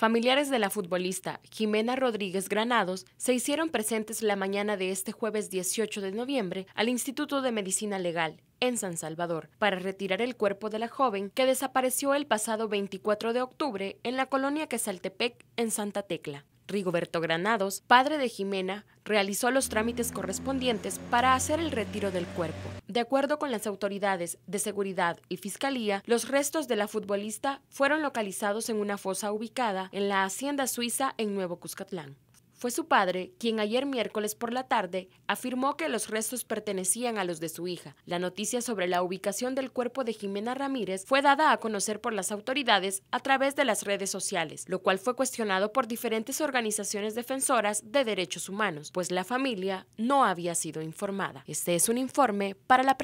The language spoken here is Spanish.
Familiares de la futbolista Jimena Rodríguez Granados se hicieron presentes la mañana de este jueves 18 de noviembre al Instituto de Medicina Legal en San Salvador para retirar el cuerpo de la joven que desapareció el pasado 24 de octubre en la colonia Quesaltepec en Santa Tecla. Rigoberto Granados, padre de Jimena, realizó los trámites correspondientes para hacer el retiro del cuerpo. De acuerdo con las autoridades de seguridad y fiscalía, los restos de la futbolista fueron localizados en una fosa ubicada en la hacienda suiza en Nuevo Cuscatlán. Fue su padre quien ayer miércoles por la tarde afirmó que los restos pertenecían a los de su hija. La noticia sobre la ubicación del cuerpo de Jimena Ramírez fue dada a conocer por las autoridades a través de las redes sociales, lo cual fue cuestionado por diferentes organizaciones defensoras de derechos humanos, pues la familia no había sido informada. Este es un informe para la